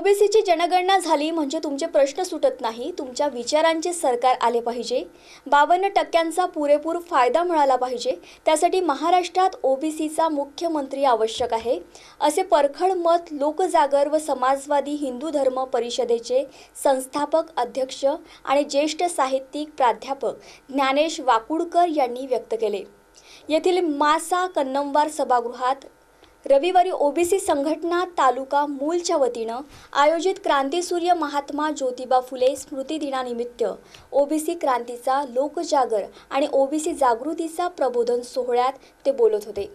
ओबीसीची जनगणना झाली म्हणजे तुमचे प्रश्न सुटत नाही तुमच्या विचारांचे सरकार आले पाहिजे बावन्न टक्क्यांचा पुरेपूर फायदा मिळाला पाहिजे त्यासाठी महाराष्ट्रात ओबीसीचा मुख्यमंत्री आवश्यक आहे असे परखड मत लोकजागर व समाजवादी हिंदू धर्म परिषदेचे संस्थापक अध्यक्ष आणि ज्येष्ठ साहित्यिक प्राध्यापक ज्ञानेश वाकुडकर यांनी व्यक्त केले येथील मासा कन्नमवार सभागृहात रविवारी ओबीसी संघटना तालुका मूलच्या वतीनं आयोजित क्रांतीसूर्य महात्मा ज्योतिबा फुले स्मृती दिनानिमित्त ओबीसी क्रांतीचा लोकजागर आणि ओबीसी जागृतीचा प्रबोधन सोहळ्यात ते बोलत होते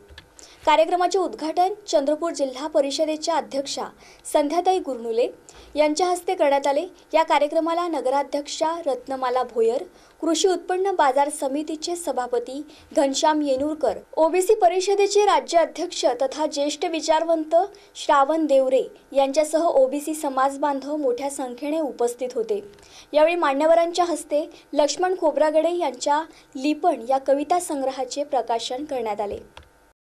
कार्यक्रमाचे उद्घाटन चंद्रपूर जिल्हा परिषदेच्या अध्यक्षा संध्याताई गुरनुले यांच्या हस्ते करण्यात आले या कार्यक्रमाला नगराध्यक्षा रत्नमाला भोयर कृषी उत्पन्न बाजार समितीचे सभापती घनश्याम येनूरकर ओबीसी परिषदेचे राज्य अध्यक्ष तथा ज्येष्ठ विचारवंत श्रावण देवरे यांच्यासह ओबीसी समाज बांधव मोठ्या संख्येने उपस्थित होते यावेळी मान्यवरांच्या हस्ते लक्ष्मण खोब्रागडे यांच्या लिपण या कविता संग्रहाचे प्रकाशन करण्यात आले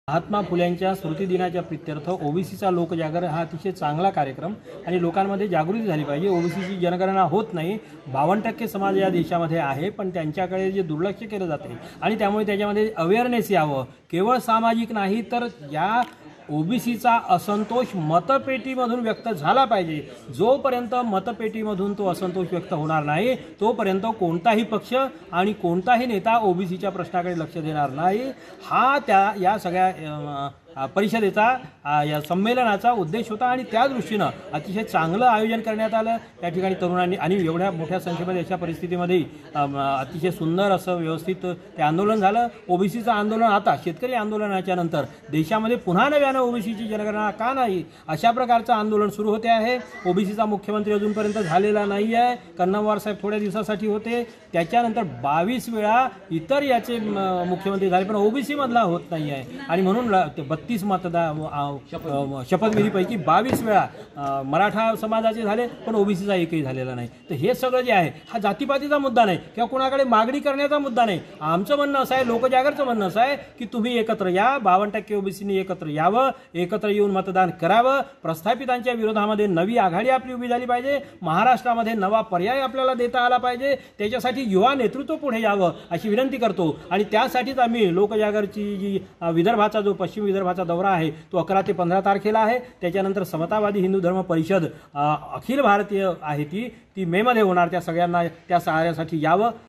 महात्मा फुल्यांच्या दिनाच्या प्रित्यर्थ ओबीसीचा लोकजागर हा अतिशय चांगला कार्यक्रम आणि लोकांमध्ये जागृती झाली पाहिजे ओबीसीची जनगणना होत नाही बावन्न टक्के समाज या देशामध्ये आहे पण त्यांच्याकडे जे दुर्लक्ष केलं जाते आणि त्यामुळे त्याच्यामध्ये अवेअरनेस यावं केवळ सामाजिक नाही तर या ओबीसीचा असंतोष मतपेटीमधून व्यक्त झाला पाहिजे जोपर्यंत मतपेटीमधून तो असंतोष व्यक्त होणार नाही तोपर्यंत कोणताही पक्ष आणि कोणताही नेता ओबीसीच्या प्रश्नाकडे लक्ष देणार नाही हा त्या या सगळ्या परिषदेचा या संमेलनाचा उद्देश होता आणि त्या दृष्टीनं अतिशय चांगलं आयोजन करण्यात आलं त्या ठिकाणी तरुणांनी आणि एवढ्या मोठ्या संख्येमध्ये अशा परिस्थितीमध्ये अतिशय सुंदर असं व्यवस्थित ते आंदोलन झालं ओबीसीचं आंदोलन आता शेतकरी आंदोलनाच्या नंतर देशामध्ये पुन्हा नव्यानं ओबीसीची जनगणना का नाही अशा प्रकारचं आंदोलन सुरू होते आहे ओबीसीचा मुख्यमंत्री अजूनपर्यंत झालेला नाही आहे कन्नमवार साहेब थोड्या दिवसासाठी होते त्याच्यानंतर बावीस वेळा इतर याचे मुख्यमंत्री झाले पण ओबीसीमधला होत नाही आहे आणि म्हणून बत्तीस छत्तीस मतदार शपथविधीपैकी बावीस वेळा मराठा समाजाचे झाले पण ओबीसीचा एकही झालेला नाही तर हे सगळं जे आहे हा जातीपातीचा मुद्दा नाही किंवा कोणाकडे मागणी करण्याचा मुद्दा नाही आमचं म्हणणं असं आहे लोकजागरचं म्हणणं असं आहे की तुम्ही एकत्र या बावन्न टक्के ओबीसीनी एकत्र यावं एकत्र येऊन मतदान करावं प्रस्थापितांच्या विरोधामध्ये नवी आघाडी आपली उभी झाली पाहिजे महाराष्ट्रामध्ये नवा पर्याय आपल्याला देता आला पाहिजे त्याच्यासाठी युवा नेतृत्व पुढे यावं अशी विनंती करतो आणि त्यासाठीच आम्ही लोकजागरची जी विदर्भाचा जो पश्चिम विदर्भाचा दौरा आहे तो अकरा ते पंधरा तारखेला आहे त्याच्यानंतर समतावादी हिंदू धर्म परिषद अखिल भारतीय आहे ती ती मेमध्ये होणार त्या सगळ्यांना त्या सहाऱ्यासाठी यावं